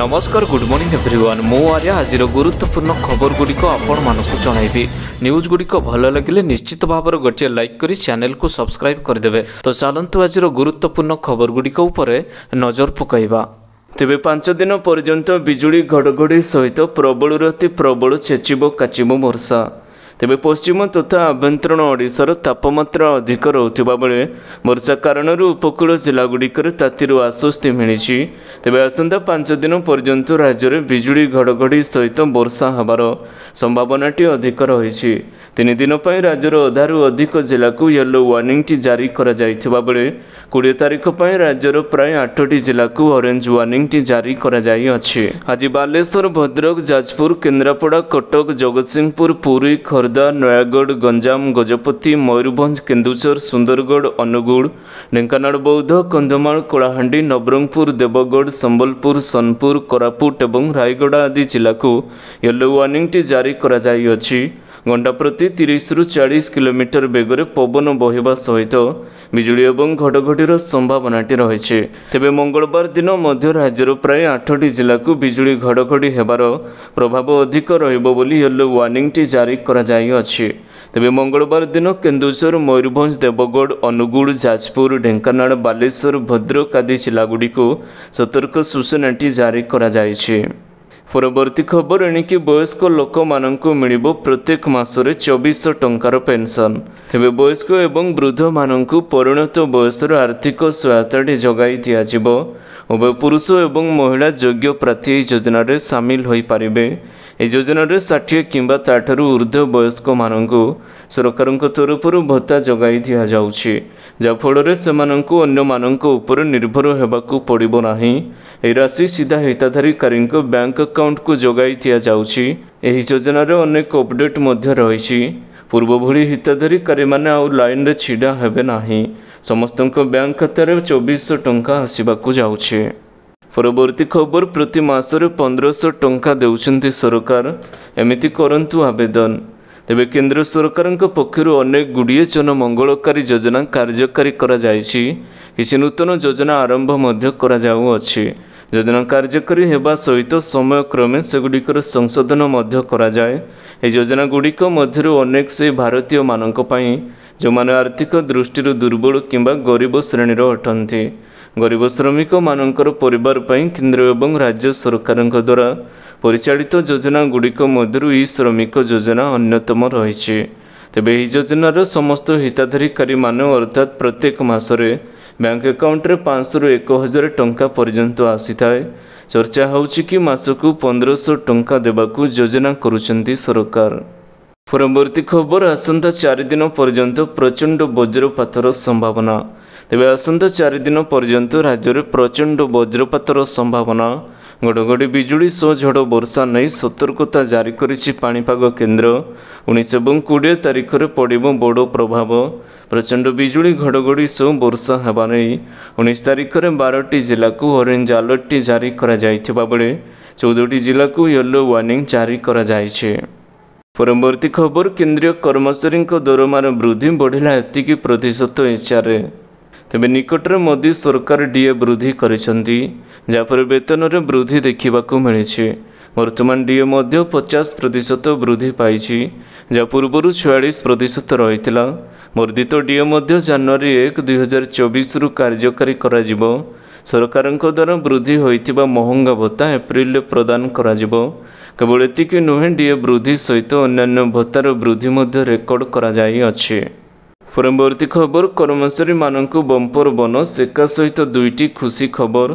ନମସ୍କାର good morning everyone ମୁଁ ଆର୍ଯ୍ୟ ଆଜିର ଗୁରୁତ୍ୱପୂର୍ଣ୍ଣ ଖବରଗୁଡ଼ିକ ଆପଣମାନଙ୍କୁ ଜଣାଇବି ନ୍ୟୁଜ୍ଗୁଡ଼ିକ ଭଲ ଲାଗିଲେ ନିଶ୍ଚିତ ଭାବରେ ଗୋଟିଏ ଲାଇକ୍ କରି ଚ୍ୟାନେଲ୍କୁ ସବସ୍କ୍ରାଇବ୍ କରିଦେବେ ତ ଚାଲନ୍ତୁ ଆଜିର ଗୁରୁତ୍ୱପୂର୍ଣ୍ଣ ଖବରଗୁଡ଼ିକ ଉପରେ ନଜର ପକାଇବା ତେବେ ପାଞ୍ଚ ଦିନ ପର୍ଯ୍ୟନ୍ତ ବିଜୁଳି ଘଡ଼ଘଡ଼ି ସହିତ ପ୍ରବଳରୁ ଅତି ପ୍ରବଳ ଛେଚିବ କାଚିବ ବର୍ଷା ତେବେ ପଶ୍ଚିମ ତଥା ଆଭ୍ୟନ୍ତରୀଣ ଓଡ଼ିଶାର ତାପମାତ୍ରା ଅଧିକ ରହୁଥିବା ବେଳେ ବର୍ଷା କାରଣରୁ ଉପକୂଳ ଜିଲ୍ଲା ଗୁଡ଼ିକରେ ତାତିରୁ ଆଶ୍ୱସ୍ତି ମିଳିଛି ତେବେ ଆସନ୍ତା ପାଞ୍ଚ ଦିନ ପର୍ଯ୍ୟନ୍ତ ରାଜ୍ୟରେ ବିଜୁଳି ଘଡ଼ଘଡ଼ି ସହିତ ବର୍ଷା ହେବାର ସମ୍ଭାବନାଟି ଅଧିକ ରହିଛି ତିନି ଦିନ ପାଇଁ ରାଜ୍ୟର ଅଧାରୁ ଅଧିକ ଜିଲ୍ଲାକୁ ୟେଲୋ ୱାର୍ଣ୍ଣିଂଟି ଜାରି କରାଯାଇଥିବା ବେଳେ କୋଡ଼ିଏ ତାରିଖ ପାଇଁ ରାଜ୍ୟର ପ୍ରାୟ ଆଠଟି ଜିଲ୍ଲାକୁ ଅରେଞ୍ଜ ୱାର୍ଣ୍ଣିଂଟି ଜାରି କରାଯାଇଅଛି ଆଜି ବାଲେଶ୍ୱର ଭଦ୍ରକ ଯାଜପୁର କେନ୍ଦ୍ରାପଡ଼ା କଟକ ଜଗତସିଂହପୁର ପୁରୀ ଖୋର୍ ଖୋର୍ଦ୍ଧା ନୟାଗଡ଼ ଗଞ୍ଜାମ ଗଜପତି ମୟୂରଭଞ୍ଜ କେନ୍ଦୁଝର ସୁନ୍ଦରଗଡ଼ ଅନୁଗୁଳ ଢେଙ୍କାନାଳ ବୌଦ୍ଧ କନ୍ଧମାଳ କଳାହାଣ୍ଡି ନବରଙ୍ଗପୁର ଦେବଗଡ଼ ସମ୍ବଲପୁର ସୋନପୁର କୋରାପୁଟ ଏବଂ ରାୟଗଡ଼ା ଆଦି ଜିଲ୍ଲାକୁ ୟେଲୋ ୱାର୍ଣ୍ଣିଂଟି ଜାରି କରାଯାଇଅଛି ଘଣ୍ଟା ପ୍ରତି ତିରିଶରୁ ଚାଳିଶ କିଲୋମିଟର ବେଗରେ ପବନ ବହିବା ସହିତ ବିଜୁଳି ଏବଂ ଘଡ଼ଘଡ଼ିର ସମ୍ଭାବନାଟି ରହିଛି ତେବେ ମଙ୍ଗଳବାର ଦିନ ମଧ୍ୟ ରାଜ୍ୟର ପ୍ରାୟ ଆଠଟି ଜିଲ୍ଲାକୁ ବିଜୁଳି ଘଡ଼ଘଡ଼ି ହେବାର ପ୍ରଭାବ ଅଧିକ ରହିବ ବୋଲି ୟେଲୋ ୱାର୍ଣ୍ଣିଂଟି ଜାରି କରାଯାଇଅଛି ତେବେ ମଙ୍ଗଳବାର ଦିନ କେନ୍ଦୁଝର ମୟୂରଭଞ୍ଜ ଦେବଗଡ଼ ଅନୁଗୁଳ ଯାଜପୁର ଢେଙ୍କାନାଳ ବାଲେଶ୍ୱର ଭଦ୍ରକ ଆଦି ଜିଲ୍ଲାଗୁଡ଼ିକୁ ସତର୍କ ସୂଚନାଟି ଜାରି କରାଯାଇଛି ପରବର୍ତ୍ତୀ ଖବର ଏଣିକି ବୟସ୍କ ଲୋକମାନଙ୍କୁ ମିଳିବ ପ୍ରତ୍ୟେକ ମାସରେ ଚବିଶଶହ ଟଙ୍କାର ପେନ୍ସନ୍ ତେବେ ବୟସ୍କ ଏବଂ ବୃଦ୍ଧମାନଙ୍କୁ ପରିଣତ ବୟସରୁ ଆର୍ଥିକ ସହାୟତାଟି ଯୋଗାଇ ଦିଆଯିବ ଉଭୟ ପୁରୁଷ ଏବଂ ମହିଳା ଯୋଗ୍ୟ ପ୍ରାର୍ଥୀ ଏହି ଯୋଜନାରେ ସାମିଲ ହୋଇପାରିବେ ଏହି ଯୋଜନାରେ ଷାଠିଏ କିମ୍ବା ତା'ଠାରୁ ଉର୍ଦ୍ଧ୍ୱ ବୟସ୍କମାନଙ୍କୁ ସରକାରଙ୍କ ତରଫରୁ ଭତ୍ତା ଯୋଗାଇ ଦିଆଯାଉଛି ଯାହାଫଳରେ ସେମାନଙ୍କୁ ଅନ୍ୟମାନଙ୍କ ଉପରେ ନିର୍ଭର ହେବାକୁ ପଡ଼ିବ ନାହିଁ ଏହି ରାଶି ସିଧା ହିତାଧିକାରୀଙ୍କ ବ୍ୟାଙ୍କ ଆକାଉଣ୍ଟକୁ ଯୋଗାଇ ଦିଆଯାଉଛି ଏହି ଯୋଜନାରେ ଅନେକ ଅପଡେଟ୍ ମଧ୍ୟ ରହିଛି ପୂର୍ବଭଳି ହିତାଧିକାରୀମାନେ ଆଉ ଲାଇନ୍ରେ ଛିଡ଼ା ହେବେ ନାହିଁ ସମସ୍ତଙ୍କ ବ୍ୟାଙ୍କ ଖାତାରେ ଚବିଶଶହ ଟଙ୍କା ଆସିବାକୁ ଯାଉଛି ପରବର୍ତ୍ତୀ ଖବର ପ୍ରତି ମାସରେ ପନ୍ଦରଶହ ଟଙ୍କା ଦେଉଛନ୍ତି ସରକାର ଏମିତି କରନ୍ତୁ ଆବେଦନ ତେବେ କେନ୍ଦ୍ର ସରକାରଙ୍କ ପକ୍ଷରୁ ଅନେକ ଗୁଡ଼ିଏ ଜନ ମଙ୍ଗଳକାରୀ ଯୋଜନା କାର୍ଯ୍ୟକାରୀ କରାଯାଇଛି କିଛି ନୂତନ ଯୋଜନା ଆରମ୍ଭ ମଧ୍ୟ କରାଯାଉଅଛି ଯୋଜନା କାର୍ଯ୍ୟକାରୀ ହେବା ସହିତ ସମୟକ୍ରମେ ସେଗୁଡ଼ିକର ସଂଶୋଧନ ମଧ୍ୟ କରାଯାଏ ଏହି ଯୋଜନା ଗୁଡ଼ିକ ମଧ୍ୟରୁ ଅନେକ ସେହି ଭାରତୀୟମାନଙ୍କ ପାଇଁ ଯେଉଁମାନେ ଆର୍ଥିକ ଦୃଷ୍ଟିରୁ ଦୁର୍ବଳ କିମ୍ବା ଗରିବ ଶ୍ରେଣୀର ଅଟନ୍ତି ଗରିବ ଶ୍ରମିକମାନଙ୍କର ପରିବାର ପାଇଁ କେନ୍ଦ୍ର ଏବଂ ରାଜ୍ୟ ସରକାରଙ୍କ ଦ୍ୱାରା ପରିଚାଳିତ ଯୋଜନା ଗୁଡ଼ିକ ମଧ୍ୟରୁ ଇ ଶ୍ରମିକ ଯୋଜନା ଅନ୍ୟତମ ରହିଛି ତେବେ ଏହି ଯୋଜନାର ସମସ୍ତ ହିତାଧିକାରୀମାନେ ଅର୍ଥାତ୍ ପ୍ରତ୍ୟେକ ମାସରେ ବ୍ୟାଙ୍କ ଆକାଉଣ୍ଟରେ ପାଞ୍ଚଶହରୁ ଏକ ହଜାର ଟଙ୍କା ପର୍ଯ୍ୟନ୍ତ ଆସିଥାଏ ଚର୍ଚ୍ଚା ହେଉଛି କି ମାସକୁ ପନ୍ଦରଶହ ଟଙ୍କା ଦେବାକୁ ଯୋଜନା କରୁଛନ୍ତି ସରକାର ପରବର୍ତ୍ତୀ ଖବର ଆସନ୍ତା ଚାରି ଦିନ ପର୍ଯ୍ୟନ୍ତ ପ୍ରଚଣ୍ଡ ବଜ୍ରପାତର ସମ୍ଭାବନା ତେବେ ଆସନ୍ତା ଚାରି ଦିନ ପର୍ଯ୍ୟନ୍ତ ରାଜ୍ୟରେ ପ୍ରଚଣ୍ଡ ବଜ୍ରପାତର ସମ୍ଭାବନା ଘଡ଼ଘଡ଼ି ବିଜୁଳି ସହ ଝଡ଼ ବର୍ଷା ନେଇ ସତର୍କତା ଜାରି କରିଛି ପାଣିପାଗ କେନ୍ଦ୍ର ଉଣେଇଶ ଏବଂ କୋଡ଼ିଏ ତାରିଖରେ ପଡ଼ିବ ବଡ଼ ପ୍ରଭାବ ପ୍ରଚଣ୍ଡ ବିଜୁଳି ଘଡ଼ଘଡ଼ି ସହ ବର୍ଷା ହେବା ନେଇ ଉଣେଇଶ ତାରିଖରେ ବାରଟି ଜିଲ୍ଲାକୁ ଅରେଞ୍ଜ ଆଲର୍ଟଟି ଜାରି କରାଯାଇଥିବା ବେଳେ ଚଉଦଟି ଜିଲ୍ଲାକୁ ୟେଲୋ ୱାର୍ଣ୍ଣିଂ ଜାରି କରାଯାଇଛି ପରବର୍ତ୍ତୀ ଖବର କେନ୍ଦ୍ରୀୟ କର୍ମଚାରୀଙ୍କ ଦରମାର ବୃଦ୍ଧି ବଢ଼ିଲା ଏତିକି ପ୍ରତିଶତ ଏସିଆରେ ତେବେ ନିକଟରେ ମୋଦି ସରକାର ଡିଏ ବୃଦ୍ଧି କରିଛନ୍ତି ଯାହାପରେ ବେତନରେ ବୃଦ୍ଧି ଦେଖିବାକୁ ମିଳିଛି ବର୍ତ୍ତମାନ ଡିଏ ମଧ୍ୟ ପଚାଶ ପ୍ରତିଶତ ବୃଦ୍ଧି ପାଇଛି ଯାହା ପୂର୍ବରୁ ଛୟାଳିଶ ପ୍ରତିଶତ ରହିଥିଲା ବର୍ଦ୍ଧିତ ଦ୍ୱିତୀୟ ଡିଓ ମଧ୍ୟ ଜାନୁଆରୀ ଏକ ଦୁଇହଜାର ଚବିଶରୁ କାର୍ଯ୍ୟକାରୀ କରାଯିବ ସରକାରଙ୍କ ଦ୍ୱାରା ବୃଦ୍ଧି ହୋଇଥିବା ମହଙ୍ଗା ଭତ୍ତା ଏପ୍ରିଲରେ ପ୍ରଦାନ କରାଯିବ କେବଳ ଏତିକି ନୁହେଁ ଡିଏ ବୃଦ୍ଧି ସହିତ ଅନ୍ୟାନ୍ୟ ଭତ୍ତାର ବୃଦ୍ଧି ମଧ୍ୟ ରେକର୍ଡ କରାଯାଇଅଛି ପରବର୍ତ୍ତୀ ଖବର କର୍ମଚାରୀମାନଙ୍କୁ ବମ୍ପର ବୋନସ୍ ଏକା ସହିତ ଦୁଇଟି ଖୁସି ଖବର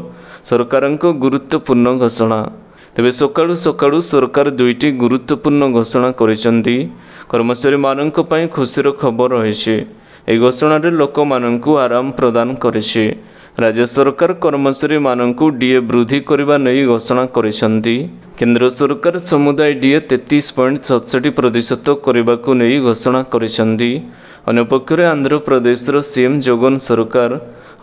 ସରକାରଙ୍କ ଗୁରୁତ୍ୱପୂର୍ଣ୍ଣ ଘୋଷଣା ତେବେ ସକାଳୁ ସକାଳୁ ସରକାର ଦୁଇଟି ଗୁରୁତ୍ୱପୂର୍ଣ୍ଣ ଘୋଷଣା କରିଛନ୍ତି କର୍ମଚାରୀମାନଙ୍କ ପାଇଁ ଖୁସିର ଖବର ରହିଛି ଏହି ଘୋଷଣାରେ ଲୋକମାନଙ୍କୁ ଆରାମ ପ୍ରଦାନ କରିଛି ରାଜ୍ୟ ସରକାର କର୍ମଚାରୀମାନଙ୍କୁ ଡିଏ ବୃଦ୍ଧି କରିବା ନେଇ ଘୋଷଣା କରିଛନ୍ତି କେନ୍ଦ୍ର ସରକାର ସମୁଦାୟ ଡିଏ ତେତିଶ ପଏଣ୍ଟ ସତଷଠି ପ୍ରତିଶତ କରିବାକୁ ନେଇ ଘୋଷଣା କରିଛନ୍ତି ଅନ୍ୟପକ୍ଷରେ ଆନ୍ଧ୍ରପ୍ରଦେଶର ସିଏମ୍ ଜଗନ ସରକାର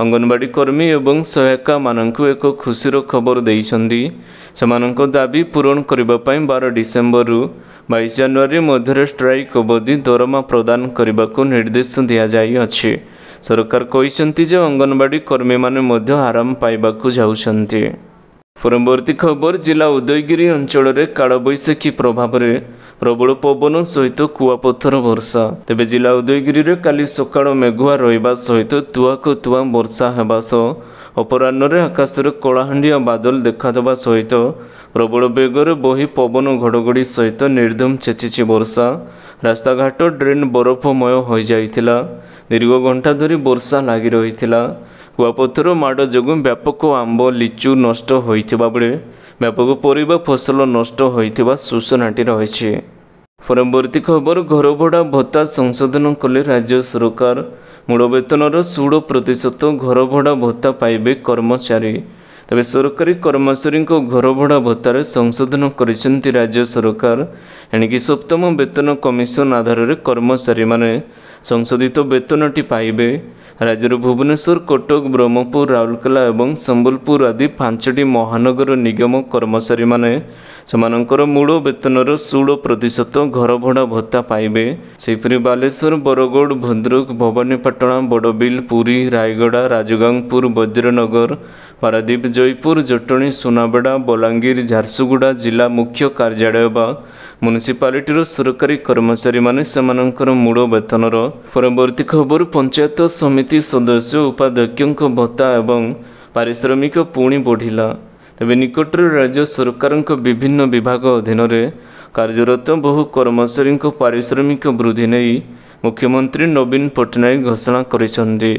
ଅଙ୍ଗନବାଡ଼ି କର୍ମୀ ଏବଂ ସହାୟିକାମାନଙ୍କୁ ଏକ ଖୁସିର ଖବର ଦେଇଛନ୍ତି ସେମାନଙ୍କ ଦାବି ପୂରଣ କରିବା ପାଇଁ ବାର ଡିସେମ୍ବରରୁ ବାଇଶ ଜାନୁଆରୀ ମଧ୍ୟରେ ଷ୍ଟ୍ରାଇକ୍ ଅବଧି ଦରମା ପ୍ରଦାନ କରିବାକୁ ନିର୍ଦ୍ଦେଶ ଦିଆଯାଇଅଛି ସରକାର କହିଛନ୍ତି ଯେ ଅଙ୍ଗନବାଡ଼ି କର୍ମୀମାନେ ମଧ୍ୟ ଆରାମ ପାଇବାକୁ ଯାଉଛନ୍ତି ପରବର୍ତ୍ତୀ ଖବର ଜିଲ୍ଲା ଉଦୟଗିରି ଅଞ୍ଚଳରେ କାଳବୈଶାଖୀ ପ୍ରଭାବରେ ପ୍ରବଳ ପବନ ସହିତ କୁଆପଥର ବର୍ଷା ତେବେ ଜିଲ୍ଲା ଉଦୟଗିରିରେ କାଲି ସକାଳ ମେଘୁଆ ରହିବା ସହିତ ତୁଆକୁ ତୁଆ ବର୍ଷା ହେବା ସହ ଅପରାହ୍ନରେ ଆକାଶରେ କଳାହାଣ୍ଡି ଆଉ ବାଦଲ ଦେଖାଦେବା ସହିତ ପ୍ରବଳ ବେଗରେ ବହି ପବନ ଘଡ଼ଘଡ଼ି ସହିତ ନିର୍ଦ୍ଧମ ଛେଚିଛି ବର୍ଷା ରାସ୍ତାଘାଟ ଡ୍ରେନ୍ ବରଫମୟ ହୋଇଯାଇଥିଲା ଦୀର୍ଘ ଘଣ୍ଟା ଧରି ବର୍ଷା ଲାଗି ରହିଥିଲା କୁଆପଥର ମାଡ଼ ଯୋଗୁଁ ବ୍ୟାପକ ଆମ୍ବ ଲିଚୁ ନଷ୍ଟ ହୋଇଥିବା ବେଳେ ବ୍ୟାପକ ପରିବା ଫସଲ ନଷ୍ଟ ହୋଇଥିବା ସୂଚନାଟି ରହିଛି ପରବର୍ତ୍ତୀ ଖବର ଘରଭଡ଼ା ଭତ୍ତା ସଂଶୋଧନ କଲେ ରାଜ୍ୟ ସରକାର ମୂଳ ବେତନର ଷୋହଳ ପ୍ରତିଶତ ଘର ଭଡ଼ା ଭତ୍ତା ପାଇବେ କର୍ମଚାରୀ ତେବେ ସରକାରୀ କର୍ମଚାରୀଙ୍କ ଘର ଭଡ଼ା ଭତ୍ତାରେ ସଂଶୋଧନ କରିଛନ୍ତି ରାଜ୍ୟ ସରକାର ଏଣିକି ସପ୍ତମ ବେତନ କମିଶନ ଆଧାରରେ କର୍ମଚାରୀମାନେ ସଂଶୋଧିତ ବେତନଟି ପାଇବେ ରାଜ୍ୟର ଭୁବନେଶ୍ୱର କଟକ ବ୍ରହ୍ମପୁର ରାଉରକେଲା ଏବଂ ସମ୍ବଲପୁର ଆଦି ପାଞ୍ଚଟି ମହାନଗର ନିଗମ କର୍ମଚାରୀମାନେ ସେମାନଙ୍କର ମୂଳ ବେତନର ଷୋହଳ ପ୍ରତିଶତ ଘରଭଡ଼ା ଭତ୍ତା ପାଇବେ ସେହିପରି ବାଲେଶ୍ୱର ବରଗଡ଼ ଭଦ୍ରକ ଭବାନୀପାଟଣା ବଡ଼ବିଲ୍ ପୁରୀ ରାୟଗଡ଼ା ରାଜଗାଙ୍ଗପୁର ବଜ୍ରନଗର ପାରାଦ୍ୱୀପ ଜୟପୁର ଜଟଣୀ ସୁନାବେଡ଼ା ବଲାଙ୍ଗୀର ଝାରସୁଗୁଡ଼ା ଜିଲ୍ଲା ମୁଖ୍ୟ କାର୍ଯ୍ୟାଳୟ ବା ମ୍ୟୁନିସିପାଲିଟିର ସରକାରୀ କର୍ମଚାରୀମାନେ ସେମାନଙ୍କର ମୂଳ ବେତନର ପରବର୍ତ୍ତୀ ଖବର ପଞ୍ଚାୟତ ସମିତି ସଦସ୍ୟ ଉପାଧ୍ୟକ୍ଷଙ୍କ ଭତ୍ତା ଏବଂ ପାରିଶ୍ରମିକ ପୁଣି ବଢ଼ିଲା ତେବେ ନିକଟରେ ରାଜ୍ୟ ସରକାରଙ୍କ ବିଭିନ୍ନ ବିଭାଗ ଅଧୀନରେ କାର୍ଯ୍ୟରତ ବହୁ କର୍ମଚାରୀଙ୍କ ପାରିଶ୍ରମିକ ବୃଦ୍ଧି ନେଇ ମୁଖ୍ୟମନ୍ତ୍ରୀ ନବୀନ ପଟ୍ଟନାୟକ ଘୋଷଣା କରିଛନ୍ତି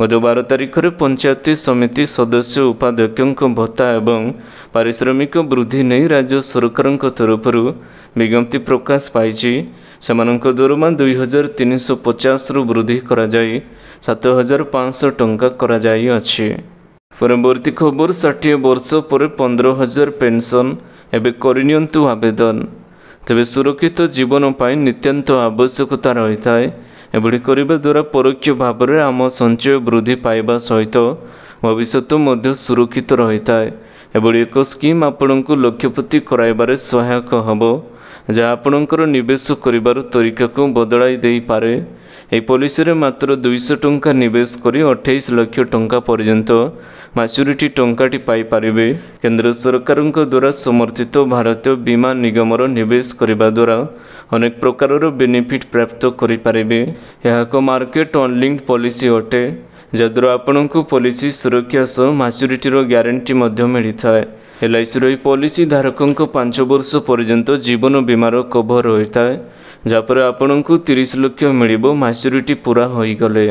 ଗତ ବାର ତାରିଖରେ ପଞ୍ଚାୟତ ସମିତି ସଦସ୍ୟ ଉପାଧ୍ୟକ୍ଷଙ୍କ ଭତ୍ତା ଏବଂ ପାରିଶ୍ରମିକ ବୃଦ୍ଧି ନେଇ ରାଜ୍ୟ ସରକାରଙ୍କ ତରଫରୁ ବିଜ୍ଞପ୍ତି ପ୍ରକାଶ ପାଇଛି ସେମାନଙ୍କ ଦରମା ଦୁଇହଜାର ତିନିଶହ ପଚାଶରୁ ବୃଦ୍ଧି କରାଯାଇ ସାତ ହଜାର ପାଞ୍ଚଶହ ଟଙ୍କା କରାଯାଇଅଛି ପରବର୍ତ୍ତୀ ଖବର ଷାଠିଏ ବର୍ଷ ପରେ ପନ୍ଦର ହଜାର ପେନ୍ସନ୍ ଏବେ କରିନିଅନ୍ତୁ ଆବେଦନ ତେବେ ସୁରକ୍ଷିତ ଜୀବନ ପାଇଁ ନିତ୍ୟାନ୍ତ ଆବଶ୍ୟକତା ରହିଥାଏ ଏଭଳି କରିବା ଦ୍ୱାରା ପରୋକ୍ଷ ଭାବରେ ଆମ ସଞ୍ଚୟ ବୃଦ୍ଧି ପାଇବା ସହିତ ଭବିଷ୍ୟତ ମଧ୍ୟ ସୁରକ୍ଷିତ ରହିଥାଏ ଏଭଳି ଏକ ସ୍କିମ୍ ଆପଣଙ୍କୁ ଲକ୍ଷ୍ୟପତି କରାଇବାରେ ସହାୟକ ହେବ ଯାହା ଆପଣଙ୍କର ନିବେଶ କରିବାର ତରିକାକୁ ବଦଳାଇ ଦେଇପାରେ ଏହି ପଲିସିରେ ମାତ୍ର ଦୁଇଶହ ଟଙ୍କା ନିବେଶ କରି ଅଠେଇଶ ଲକ୍ଷ ଟଙ୍କା ପର୍ଯ୍ୟନ୍ତ ମାଚ୍ୟୁରିଟି ଟଙ୍କାଟି ପାଇପାରିବେ କେନ୍ଦ୍ର ସରକାରଙ୍କ ଦ୍ୱାରା ସମର୍ଥିତ ଭାରତୀୟ ବୀମା ନିଗମର ନିବେଶ କରିବା ଦ୍ୱାରା ଅନେକ ପ୍ରକାରର ବେନିଫିଟ୍ ପ୍ରାପ୍ତ କରିପାରିବେ ଏହା ଏକ ମାର୍କେଟ୍ ଅନ୍ଲିଙ୍କ ପଲିସି ଅଟେ ଯାହାଦ୍ୱାରା ଆପଣଙ୍କୁ ପଲିସି ସୁରକ୍ଷା ସହ ମାଚ୍ୟୁରିଟିର ଗ୍ୟାରେଣ୍ଟି ମଧ୍ୟ ମିଳିଥାଏ ଏଲ୍ଆଇସିର ଏହି ପଲିସି ଧାରକଙ୍କ ପାଞ୍ଚ ବର୍ଷ ପର୍ଯ୍ୟନ୍ତ ଜୀବନ ବୀମାର କଭର୍ ହୋଇଥାଏ ଯାହାପରେ ଆପଣଙ୍କୁ ତିରିଶ ଲକ୍ଷ ମିଳିବ ମ୍ୟାଚୁରିଟି ପୁରା ହୋଇଗଲେ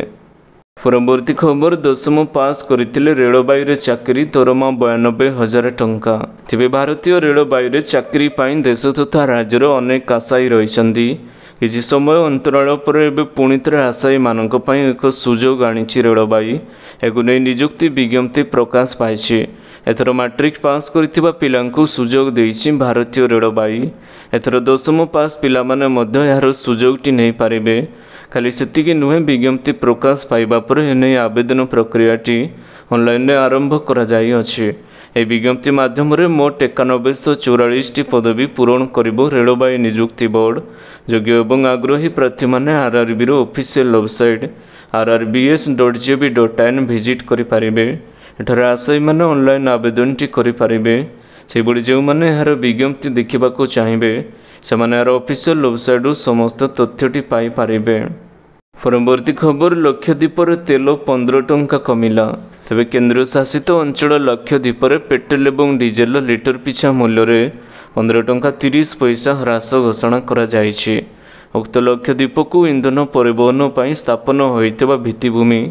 ପରବର୍ତ୍ତୀ ଖବର ଦଶମ ପାସ୍ କରିଥିଲେ ରେଳବାଇରେ ଚାକିରି ଦରମା ବୟାନବେ ହଜାର ଟଙ୍କା ତେବେ ଭାରତୀୟ ରେଳବାଇରେ ଚାକିରି ପାଇଁ ଦେଶ ତଥା ରାଜ୍ୟର ଅନେକ ଆଶାୟୀ ରହିଛନ୍ତି କିଛି ସମୟ ଅନ୍ତରାଳ ପରେ ଏବେ ପୁଣି ଥରେ ଆଶାୟୀମାନଙ୍କ ପାଇଁ ଏକ ସୁଯୋଗ ଆଣିଛି ରେଳବାଇ ଏହାକୁ ନେଇ ନିଯୁକ୍ତି ବିଜ୍ଞପ୍ତି ପ୍ରକାଶ ପାଇଛି ଏଥର ମାଟ୍ରିକ୍ ପାସ୍ କରିଥିବା ପିଲାଙ୍କୁ ସୁଯୋଗ ଦେଇଛି ଭାରତୀୟ ରେଳବାଇ ଏଥର ଦଶମ ପାସ୍ ପିଲାମାନେ ମଧ୍ୟ ଏହାର ସୁଯୋଗଟି ନେଇପାରିବେ ଖାଲି ସେତିକି ନୁହେଁ ବିଜ୍ଞପ୍ତି ପ୍ରକାଶ ପାଇବା ପରେ ଏନେଇ ଆବେଦନ ପ୍ରକ୍ରିୟାଟି ଅନଲାଇନ୍ରେ ଆରମ୍ଭ କରାଯାଇଅଛି ଏହି ବିଜ୍ଞପ୍ତି ମାଧ୍ୟମରେ ମୋଟ ଏକାନବେଶହ ଚଉରାଳିଶଟି ପଦବୀ ପୂରଣ କରିବ ରେଳବାଇ ନିଯୁକ୍ତି ବୋର୍ଡ଼ ଯୋଗ୍ୟ ଏବଂ ଆଗ୍ରହୀ ପ୍ରାର୍ଥୀମାନେ ଆର୍ଆର୍ବିର official website RRBS dot GOV dot in visit କରିପାରିବେ ଏଠାରେ ଆଶାୟୀମାନେ ଅନଲାଇନ୍ ଆବେଦନଟି କରିପାରିବେ ସେହିଭଳି ଯେଉଁମାନେ ଏହାର ବିଜ୍ଞପ୍ତି ଦେଖିବାକୁ ଚାହିଁବେ ସେମାନେ ଏହାର ଅଫିସିଆଲ୍ ୱେବସାଇଟ୍ରୁ ସମସ୍ତ ତଥ୍ୟଟି ପାଇପାରିବେ ପରବର୍ତ୍ତୀ ଖବର ଲକ୍ଷଦ୍ୱୀପରେ ତେଲ ପନ୍ଦର ଟଙ୍କା କମିଲା ତେବେ କେନ୍ଦ୍ରଶାସିତ ଅଞ୍ଚଳ ଲକ୍ଷଦ୍ୱୀପରେ ପେଟ୍ରୋଲ ଏବଂ ଡିଜେଲର ଲିଟର ପିଛା ମୂଲ୍ୟରେ ପନ୍ଦର ଟଙ୍କା ତିରିଶ ପଇସା ହ୍ରାସ ଘୋଷଣା କରାଯାଇଛି ଉକ୍ତ ଲକ୍ଷଦ୍ୱୀପକୁ ଇନ୍ଧନ ପରିବହନ ପାଇଁ ସ୍ଥାପନ ହୋଇଥିବା ଭିତ୍ତିଭୂମି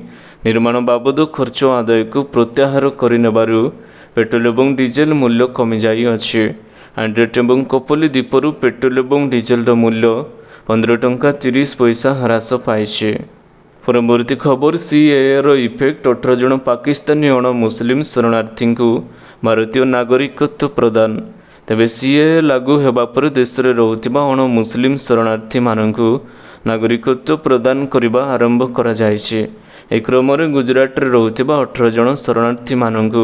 ନିର୍ମାଣ ବାବଦ ଖର୍ଚ୍ଚ ଆଦାୟକୁ ପ୍ରତ୍ୟାହାର କରିନେବାରୁ ପେଟ୍ରୋଲ ଏବଂ ଡିଜେଲ ମୂଲ୍ୟ କମିଯାଇଅଛି ଆଣ୍ଡ୍ରେଟ୍ ଏବଂ କପଲି ଦ୍ୱୀପରୁ ପେଟ୍ରୋଲ ଏବଂ ଡିଜେଲର ମୂଲ୍ୟ ପନ୍ଦର ଟଙ୍କା ତିରିଶ ପଇସା ହ୍ରାସ ପାଇଛି ପରବର୍ତ୍ତୀ ଖବର ସିଏଏର ଇଫେକ୍ଟ ଅଠର ଜଣ ପାକିସ୍ତାନୀ ଅଣ ମୁସଲିମ୍ ଶରଣାର୍ଥୀଙ୍କୁ ଭାରତୀୟ ନାଗରିକତ୍ୱ ପ୍ରଦାନ ତେବେ ସିଏଏ ଲାଗୁ ହେବା ପରେ ଦେଶରେ ରହୁଥିବା ଅଣ ମୁସଲିମ୍ ଶରଣାର୍ଥୀମାନଙ୍କୁ ନାଗରିକତ୍ୱ ପ୍ରଦାନ କରିବା ଆରମ୍ଭ କରାଯାଇଛି ଏହି କ୍ରମରେ ଗୁଜୁରାଟରେ ରହୁଥିବା ଅଠର ଜଣ ଶରଣାର୍ଥୀମାନଙ୍କୁ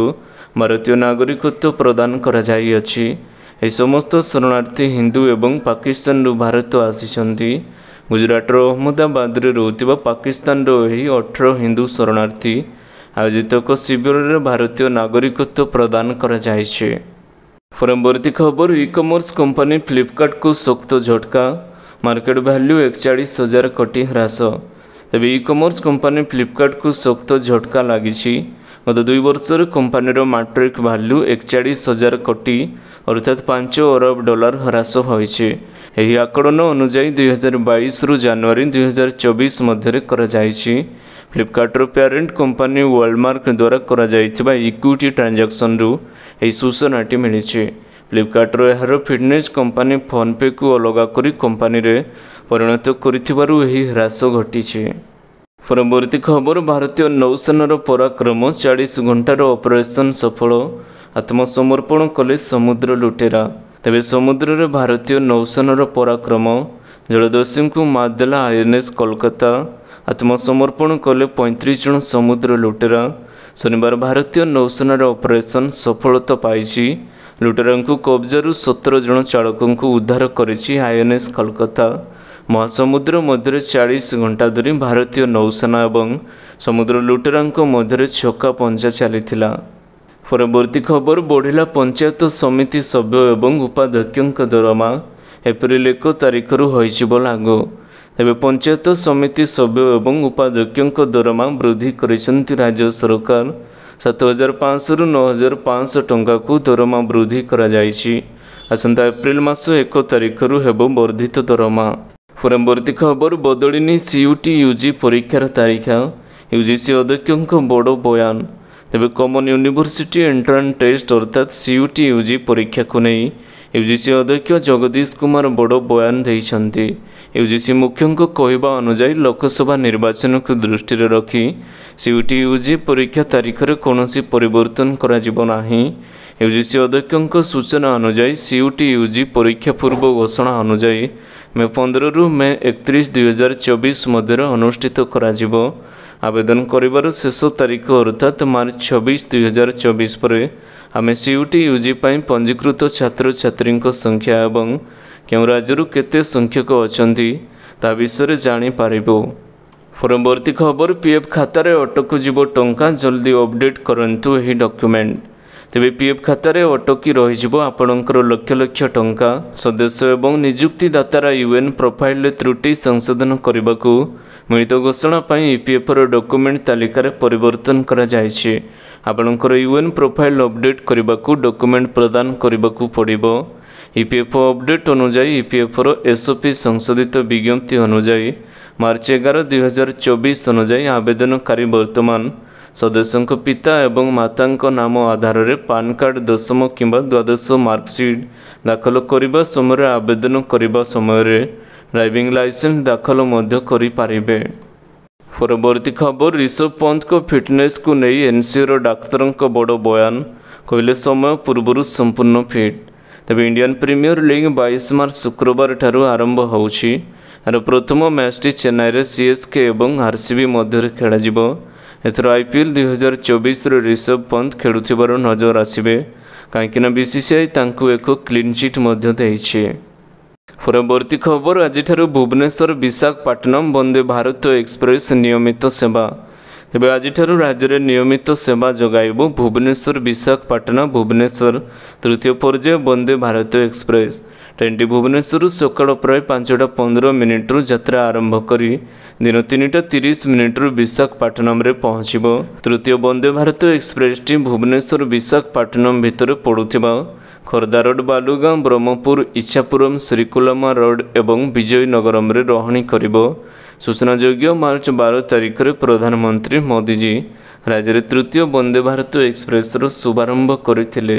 ଭାରତୀୟ ନାଗରିକତ୍ୱ ପ୍ରଦାନ କରାଯାଇଅଛି ଏହି ସମସ୍ତ ଶରଣାର୍ଥୀ ହିନ୍ଦୁ ଏବଂ ପାକିସ୍ତାନରୁ ଭାରତ ଆସିଛନ୍ତି ଗୁଜୁରାଟର ଅହମ୍ମଦାବାଦରେ ରହୁଥିବା ପାକିସ୍ତାନର ଏହି ଅଠର ହିନ୍ଦୁ ଶରଣାର୍ଥୀ ଆୟୋଜିତ ଏକ ଶିବିରରେ ଭାରତୀୟ ନାଗରିକତ୍ୱ ପ୍ରଦାନ କରାଯାଇଛି ପରବର୍ତ୍ତୀ ଖବର ଇ କମର୍ସ କମ୍ପାନୀ ଫ୍ଲିପକାର୍ଟକୁ ଶକ୍ତ ଝଟକା ମାର୍କେଟ ଭାଲ୍ୟୁ ଏକଚାଳିଶ ହଜାର କୋଟି ହ୍ରାସ ତେବେ ଇ କମର୍ସ କମ୍ପାନୀ ଫ୍ଲିପକାର୍ଟକୁ ଶକ୍ତ ଝଟକା ଲାଗିଛି ଗତ ଦୁଇ ବର୍ଷରେ କମ୍ପାନୀର ମାଟ୍ରିକ୍ ଭାଲ୍ୟୁ ଏକଚାଳିଶ ହଜାର କୋଟି ଅର୍ଥାତ୍ ପାଞ୍ଚ ଅରବ ଡଲାର ହ୍ରାସ ହୋଇଛି ଏହି ଆକଳନ ଅନୁଯାୟୀ ଦୁଇହଜାର ବାଇଶରୁ ଜାନୁଆରୀ ଦୁଇହଜାର ଚବିଶ ମଧ୍ୟରେ କରାଯାଇଛି ଫ୍ଲିପକାର୍ଟର ପ୍ୟାରେଣ୍ଟ କମ୍ପାନୀ ୱାଲମାର୍କ ଦ୍ୱାରା କରାଯାଇଥିବା ଇକ୍ୱିଟି ଟ୍ରାଞ୍ଜାକ୍ସନରୁ ଏହି ସୂଚନାଟି ମିଳିଛି ଫ୍ଲିପକାର୍ଟର ଏହାର ଫିଟନେସ୍ କମ୍ପାନୀ ଫୋନ୍ପେକୁ ଅଲଗା କରି କମ୍ପାନୀରେ ପରିଣତ କରିଥିବାରୁ ଏହି ହ୍ରାସ ଘଟିଛି ପରବର୍ତ୍ତୀ ଖବର ଭାରତୀୟ ନୌସେନାର ପରାକ୍ରମ ଚାଳିଶ ଘଣ୍ଟାର ଅପରେସନ୍ ସଫଳ ଆତ୍ମସମର୍ପଣ କଲେ ସମୁଦ୍ର ଲୁଟେରା ତେବେ ସମୁଦ୍ରରେ ଭାରତୀୟ ନୌସେନାର ପରାକ୍ରମ ଜଳଦସ୍ୟୁଙ୍କୁ ମାତ ଦେଲା ଆଇଏନ୍ଏସ୍ କୋଲକାତା ଆତ୍ମସମର୍ପଣ କଲେ ପଇଁତିରିଶ ଜଣ ସମୁଦ୍ର ଲୁଟେରା ଶନିବାର ଭାରତୀୟ ନୌସେନାର ଅପରେସନ୍ ସଫଳତା ପାଇଛି ଲୁଟେରାଙ୍କୁ କବ୍ଜାରୁ ସତର ଜଣ ଚାଳକଙ୍କୁ ଉଦ୍ଧାର କରିଛି ଆଇଏନ୍ଏସ୍ କୋଲକାତା ମହାସମୁଦ୍ର ମଧ୍ୟରେ ଚାଳିଶ ଘଣ୍ଟା ଧରି ଭାରତୀୟ ନୌସେନା ଏବଂ ସମୁଦ୍ର ଲୁଟେରାଙ୍କ ମଧ୍ୟରେ ଛକା ପଞ୍ଝା ଚାଲିଥିଲା ପରବର୍ତ୍ତୀ ଖବର ବଢ଼ିଲା ପଞ୍ଚାୟତ ସମିତି ସଭ୍ୟ ଏବଂ ଉପାଧ୍ୟକ୍ଷଙ୍କ ଦରମା ଏପ୍ରିଲ ଏକ ତାରିଖରୁ ହୋଇଯିବ ଲାଗୁ ତେବେ ପଞ୍ଚାୟତ ସମିତି ସଭ୍ୟ ଏବଂ ଉପାଧ୍ୟକ୍ଷଙ୍କ ଦରମା ବୃଦ୍ଧି କରିଛନ୍ତି ରାଜ୍ୟ ସରକାର ସାତ ହଜାର ପାଞ୍ଚଶହରୁ ନଅ ହଜାର ପାଞ୍ଚଶହ ଟଙ୍କାକୁ ଦରମା ବୃଦ୍ଧି କରାଯାଇଛି ଆସନ୍ତା ଏପ୍ରିଲ ମାସ ଏକ ତାରିଖରୁ ହେବ ବର୍ଦ୍ଧିତ ଦରମା ପୁରମ୍ବର୍ତ୍ତୀ ଖବର ବଦଳିନି ସିୟୁଟି ୟୁଜି ପରୀକ୍ଷାର ତାରିଖ ୟୁଜିସି ଅଧ୍ୟକ୍ଷଙ୍କ ବଡ଼ ବୟାନ ତେବେ କମନ୍ ୟୁନିଭର୍ସିଟି ଏଣ୍ଟ୍ରାନ୍ସ ଟେଷ୍ଟ ଅର୍ଥାତ୍ ସିୟୁଟି ୟୁଜି ପରୀକ୍ଷାକୁ ନେଇ ୟୁଜିସି ଅଧ୍ୟକ୍ଷ ଜଗଦୀଶ କୁମାର ବଡ଼ ବୟାନ ଦେଇଛନ୍ତି ୟୁଜିସି ମୁଖ୍ୟଙ୍କ କହିବା ଅନୁଯାୟୀ ଲୋକସଭା ନିର୍ବାଚନକୁ ଦୃଷ୍ଟିରେ ରଖି ସିୟୁଟି ୟୁଜି ପରୀକ୍ଷା ତାରିଖରେ କୌଣସି ପରିବର୍ତ୍ତନ କରାଯିବ ନାହିଁ ୟୁଜିସି ଅଧ୍ୟକ୍ଷଙ୍କ ସୂଚନା ଅନୁଯାୟୀ ସିୟୁଟି ୟୁଜି ପରୀକ୍ଷା ପୂର୍ବ ଘୋଷଣା ଅନୁଯାୟୀ ମେ ପନ୍ଦରରୁ ମେ ଏକତିରିଶ ଦୁଇହଜାର ଚବିଶ ମଧ୍ୟରେ ଅନୁଷ୍ଠିତ କରାଯିବ ଆବେଦନ କରିବାର ଶେଷ ତାରିଖ ଅର୍ଥାତ୍ ମାର୍ଚ୍ଚ ଛବିଶ ଦୁଇହଜାର ଚବିଶ ପରେ ଆମେ C U T U G ପାଇଁ ପଞ୍ଜୀକୃତ ଛାତ୍ରଛାତ୍ରୀଙ୍କ ସଂଖ୍ୟା ଏବଂ କେଉଁ ରାଜ୍ୟରୁ କେତେ ସଂଖ୍ୟକ ଅଛନ୍ତି ତା ବିଷୟରେ ଜାଣିପାରିବୁ ପରବର୍ତ୍ତୀ ଖବର ପି ଏଫ୍ ଖାତାରେ ଅଟକ ଯିବ ଟଙ୍କା ଜଲ୍ଦି ଅପଡ଼େଟ୍ କରନ୍ତୁ ଏହି ଡକ୍ୟୁମେଣ୍ଟ ତେବେ ପିଏଫ୍ ଖାତାରେ ଅଟକି ରହିଯିବ ଆପଣଙ୍କର ଲକ୍ଷ ଲକ୍ଷ ଟଙ୍କା ସଦସ୍ୟ ଏବଂ ନିଯୁକ୍ତିଦାତାର ୟୁଏନ୍ ପ୍ରୋଫାଇଲ୍ରେ ତ୍ରୁଟି ସଂଶୋଧନ କରିବାକୁ ମିଳିତ ଘୋଷଣା ପାଇଁ ଇପିଏଫ୍ର ଡକ୍ୟୁମେଣ୍ଟ ତାଲିକାରେ ପରିବର୍ତ୍ତନ କରାଯାଇଛି ଆପଣଙ୍କର ୟୁଏନ୍ ପ୍ରୋଫାଇଲ୍ ଅପଡେଟ୍ କରିବାକୁ ଡକ୍ୟୁମେଣ୍ଟ ପ୍ରଦାନ କରିବାକୁ ପଡ଼ିବ ইপিএফও অপডেট অনুযায়ী ইপিএফওর এসওপি সংশোধিত বিজ্ঞপ্তি অনুযায়ী মার্চ এগারো দুই অনুযায়ী আবেদনকারী বর্তমান ସଦସ୍ୟଙ୍କ ପିତା ଏବଂ ମାତାଙ୍କ ନାମ ଆଧାରରେ ପାନ୍ କାର୍ଡ଼ ଦଶମ କିମ୍ବା ଦ୍ୱାଦଶ ମାର୍କସିଟ୍ ଦାଖଲ କରିବା ସମୟରେ ଆବେଦନ କରିବା ସମୟରେ ଡ୍ରାଇଭିଂ ଲାଇସେନ୍ସ ଦାଖଲ ମଧ୍ୟ କରିପାରିବେ ପରବର୍ତ୍ତୀ ଖବର ରିଷଭ ପନ୍ଥଙ୍କ ଫିଟନେସ୍କୁ ନେଇ ଏନ୍ସିଓର ଡାକ୍ତରଙ୍କ ବଡ଼ ବୟାନ କହିଲେ ସମୟ ପୂର୍ବରୁ ସମ୍ପୂର୍ଣ୍ଣ ଫିଟ୍ ତେବେ ଇଣ୍ଡିଆନ୍ ପ୍ରିମିୟର ଲିଗ୍ ବାଇଶ ମାର୍ଚ୍ଚ ଶୁକ୍ରବାର ଠାରୁ ଆରମ୍ଭ ହେଉଛି ଏହାର ପ୍ରଥମ ମ୍ୟାଚ୍ଟି ଚେନ୍ନାଇରେ ସିଏସ୍କେ ଏବଂ ଆର୍ସିବି ମଧ୍ୟରେ ଖେଳାଯିବ ଏଥର ଆଇ ପି ଏଲ୍ ଦୁଇହଜାର ଚବିଶରେ ରିଷଭ ପନ୍ଥ ଖେଳୁଥିବାରୁ ନଜର ଆସିବେ କାହିଁକିନା ବିସିସିଆଇ ତାଙ୍କୁ ଏକ କ୍ଲିନ୍ଚିଟ୍ ମଧ୍ୟ ଦେଇଛି ପରବର୍ତ୍ତୀ ଖବର ଆଜିଠାରୁ ଭୁବନେଶ୍ୱର ବିଶାଖାପାଟନମ୍ ବନ୍ଦେ ଭାରତ ଏକ୍ସପ୍ରେସ୍ ନିୟମିତ ସେବା ତେବେ ଆଜିଠାରୁ ରାଜ୍ୟରେ ନିୟମିତ ସେବା ଯୋଗାଇବ ଭୁବନେଶ୍ୱର ବିଶାଖାପାଟଣା ଭୁବନେଶ୍ୱର ତୃତୀୟ ପର୍ଯ୍ୟାୟ ବନ୍ଦେ ଭାରତ ଏକ୍ସପ୍ରେସ୍ ଟ୍ରେନ୍ଟି ଭୁବନେଶ୍ୱରରୁ ସକାଳ ପ୍ରାୟ ପାଞ୍ଚଟା ପନ୍ଦର ମିନିଟ୍ରୁ ଯାତ୍ରା ଆରମ୍ଭ କରି ଦିନ ତିନିଟା ତିରିଶ ମିନିଟ୍ରୁ ବିଶାଖାପାଟନମ୍ରେ ପହଞ୍ଚିବ ତୃତୀୟ ବନ୍ଦେ ଭାରତ ଏକ୍ସପ୍ରେସ୍ଟି ଭୁବନେଶ୍ୱର ବିଶାଖାପାଟନମ୍ ଭିତରେ ପଡ଼ୁଥିବା ଖୋର୍ଦ୍ଧା ରୋଡ୍ ବାଲୁଗାଁ ବ୍ରହ୍ମପୁର ଇଚ୍ଛାପୁରମ୍ ଶ୍ରୀକୁଲମା ରୋଡ୍ ଏବଂ ବିଜୟନଗରମ୍ରେ ରହଣି କରିବ ସୂଚନାଯୋଗ୍ୟ ମାର୍ଚ୍ଚ ବାର ତାରିଖରେ ପ୍ରଧାନମନ୍ତ୍ରୀ ମୋଦିଜୀ ରାଜ୍ୟରେ ତୃତୀୟ ବନ୍ଦେ ଭାରତ ଏକ୍ସପ୍ରେସ୍ର ଶୁଭାରମ୍ଭ କରିଥିଲେ